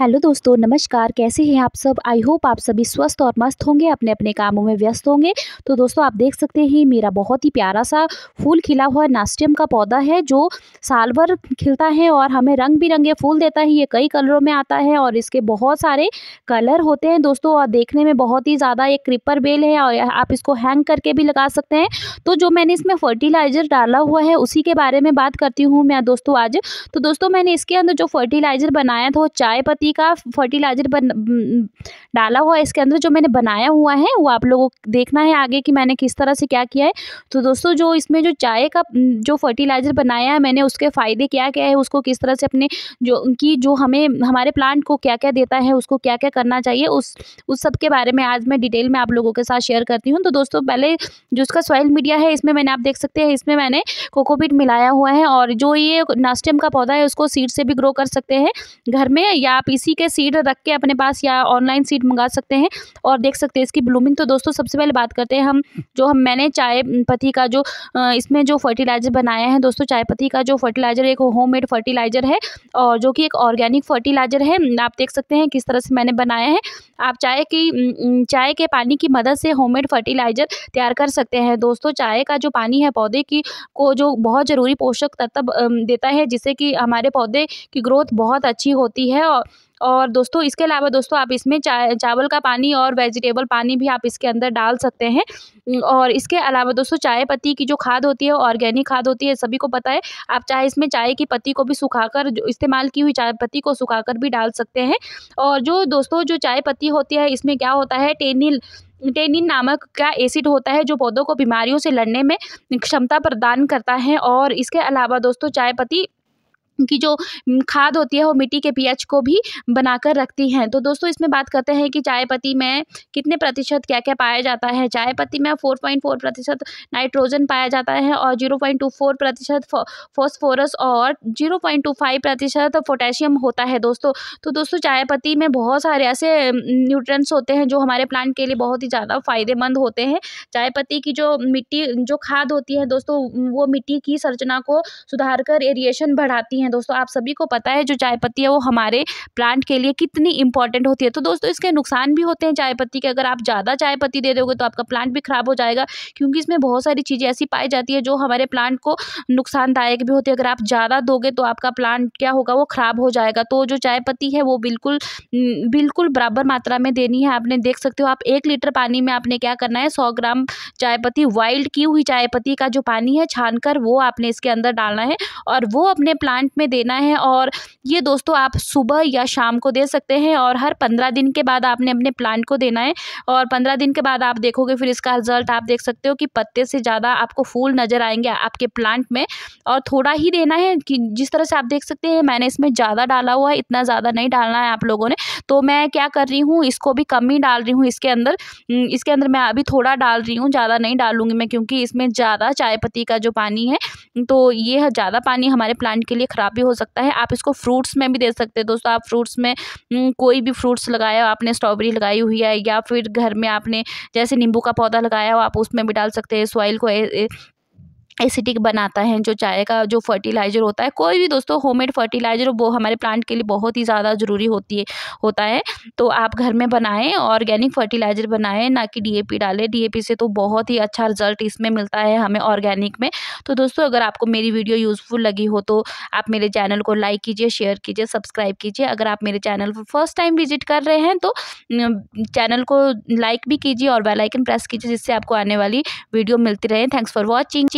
hello दोस्तों नमस्कार कैसे हैं आप सब आई होप आप सभी स्वस्थ और मस्त होंगे अपने अपने कामों में व्यस्त होंगे तो दोस्तों आप देख सकते हैं मेरा बहुत ही प्यारा सा फूल खिला हुआ नास्टियम का पौधा है जो साल भर खिलता है और हमें रंग बिरंगे फूल देता है ये कई कलरों में आता है और इसके बहुत सारे कलर होते हैं दोस्तों और देखने में बहुत ही ज़्यादा एक क्रिपर बेल है और आप इसको हैंग करके भी लगा सकते हैं तो जो मैंने इसमें फर्टिलाइज़र डाला हुआ है उसी के बारे में बात करती हूँ मैं दोस्तों आज तो दोस्तों मैंने इसके अंदर जो फर्टिलाइज़र बनाया था वो चाय मिट्टी का फर्टिलाइज़र बन डाला हुआ है इसके अंदर जो मैंने बनाया हुआ है वो आप लोगों को देखना है आगे कि मैंने किस तरह से क्या किया है तो दोस्तों जो इसमें जो चाय का जो फर्टिलाइज़र बनाया है मैंने उसके फ़ायदे क्या क्या है उसको किस तरह से अपने जो कि जो हमें हमारे प्लांट को क्या क्या देता है उसको क्या क्या करना चाहिए उस उस सब के बारे में आज मैं डिटेल में आप लोगों के साथ शेयर करती हूँ तो दोस्तों पहले जो उसका सॉइल मीडिया है इसमें मैंने आप देख सकते हैं इसमें मैंने कोकोपीट मिलाया हुआ है और जो ये नास्टियम का पौधा है उसको सीड से भी ग्रो कर सकते हैं घर में या आप बीसी के सीड रख के अपने पास या ऑनलाइन सीड मंगा सकते हैं और देख सकते हैं इसकी ब्लूमिंग तो दोस्तों सबसे पहले बात करते हैं हम जो हम मैंने चाय पत्ती का जो इसमें जो फर्टिलाइज़र बनाया है दोस्तों चाय पत्ती का जो फर्टिलाइज़र एक होम मेड फर्टिलाइज़र है और जो कि एक ऑर्गेनिक फर्टिलाइज़र है आप देख सकते हैं किस तरह से मैंने बनाया है आप चाय की चाय के पानी की मदद से होम फर्टिलाइज़र तैयार कर सकते हैं दोस्तों चाय का जो पानी है पौधे की को जो बहुत ज़रूरी पोषक तत्व देता है जिससे कि हमारे पौधे की ग्रोथ बहुत अच्छी होती है और और दोस्तों इसके अलावा दोस्तों आप इसमें चा, चावल का पानी और वेजिटेबल पानी भी आप इसके अंदर डाल सकते हैं और इसके अलावा दोस्तों चाय पत्ती की जो खाद होती है ऑर्गेनिक खाद होती है सभी को पता है आप चाहे इसमें चाय की पत्ती को भी सुखाकर इस्तेमाल की हुई चाय पत्ती को सुखाकर भी डाल सकते हैं और जो दोस्तों जो चाय पत्ती होती है इसमें क्या होता है टेनिल टेनिन नामक का एसिड होता है जो पौधों को बीमारियों से लड़ने में क्षमता प्रदान करता है और इसके अलावा दोस्तों चाय पत्ती की जो खाद होती है वो मिट्टी के पीएच को भी बनाकर रखती हैं तो दोस्तों इसमें बात करते हैं कि चाय पत्ती में कितने प्रतिशत क्या क्या पाया जाता है चाय पत्ती में फोर पॉइंट फोर प्रतिशत नाइट्रोजन पाया जाता है और जीरो पॉइंट टू फोर प्रतिशत फॉस्फोरस और जीरो पॉइंट टू फाइव प्रतिशत पोटेशियम होता है दोस्तों तो दोस्तों चाय पत्ती में बहुत सारे ऐसे न्यूट्रेंट्स होते हैं जो हमारे प्लांट के लिए बहुत ही ज़्यादा फायदेमंद होते हैं चाय पत्ती की जो मिट्टी जो खाद होती है दोस्तों वो मिट्टी की संरचना को सुधार कर एरिएशन बढ़ाती हैं हैं दोस्तों आप सभी को पता है जो चाय पत्ती है वो हमारे प्लांट के लिए कितनी इंपॉर्टेंट होती है तो दोस्तों इसके नुकसान भी होते हैं चाय पत्ती के अगर आप ज़्यादा चाय पत्ती दे दोगे तो आपका प्लांट भी ख़राब हो जाएगा क्योंकि इसमें बहुत सारी चीज़ें ऐसी पाई जाती है जो हमारे प्लांट को नुकसानदायक भी होती है अगर आप ज़्यादा दोगे तो आपका प्लांट क्या होगा वो ख़राब हो जाएगा तो जो चाय पत्ती है वो बिल्कुल बिल्कुल बराबर मात्रा में देनी है आपने देख सकते हो आप एक लीटर पानी में आपने क्या करना है सौ ग्राम चाय पत्ती वाइल्ड की हुई चाय पत्ती का जो पानी है छान कर वो आपने इसके अंदर डालना है और वो अपने प्लांट में देना है और ये दोस्तों आप सुबह या शाम को दे सकते हैं और हर पंद्रह दिन के बाद आपने अपने प्लांट को देना है और पंद्रह दिन के बाद आप देखोगे फिर इसका रिजल्ट आप देख सकते हो कि पत्ते से ज़्यादा आपको फूल नज़र आएंगे आपके प्लांट में और थोड़ा ही देना है कि जिस तरह से आप देख सकते हैं मैंने इसमें ज़्यादा डाला हुआ है इतना ज़्यादा नहीं डालना है आप लोगों ने तो मैं क्या कर रही हूँ इसको भी कम ही डाल रही हूँ इसके अंदर इसके अंदर मैं अभी थोड़ा डाल रही हूँ ज़्यादा नहीं डालूंगी मैं क्योंकि इसमें ज़्यादा चाय पत्ती का जो पानी है तो ये ज़्यादा पानी हमारे प्लांट के लिए ख़राब भी हो सकता है आप इसको फ्रूट्स में भी दे सकते हैं दोस्तों आप फ्रूट्स में कोई भी फ्रूट्स लगाया हो आपने स्ट्रॉबेरी लगाई हुई है या फिर घर में आपने जैसे नींबू का पौधा लगाया हो आप उसमें भी डाल सकते हैं सॉइल को ए, ए, एसिडिक बनाता है जो चाय का जो फर्टिलाइज़र होता है कोई भी दोस्तों होममेड फर्टिलाइज़र वो हमारे प्लांट के लिए बहुत ही ज़्यादा ज़रूरी होती है होता है तो आप घर में बनाएं ऑर्गेनिक फर्टिलाइज़र बनाएं ना कि डीएपी डालें डीएपी से तो बहुत ही अच्छा रिजल्ट इसमें मिलता है हमें ऑर्गेनिक में तो दोस्तों अगर आपको मेरी वीडियो यूज़फुल लगी हो तो आप मेरे चैनल को लाइक कीजिए शेयर कीजिए सब्सक्राइब कीजिए अगर आप मेरे चैनल पर फर्स्ट टाइम विजिट कर रहे हैं तो चैनल को लाइक भी कीजिए और बेलाइकन प्रेस कीजिए जिससे आपको आने वाली वीडियो मिलती रहे थैंक्स फॉर वॉचिंग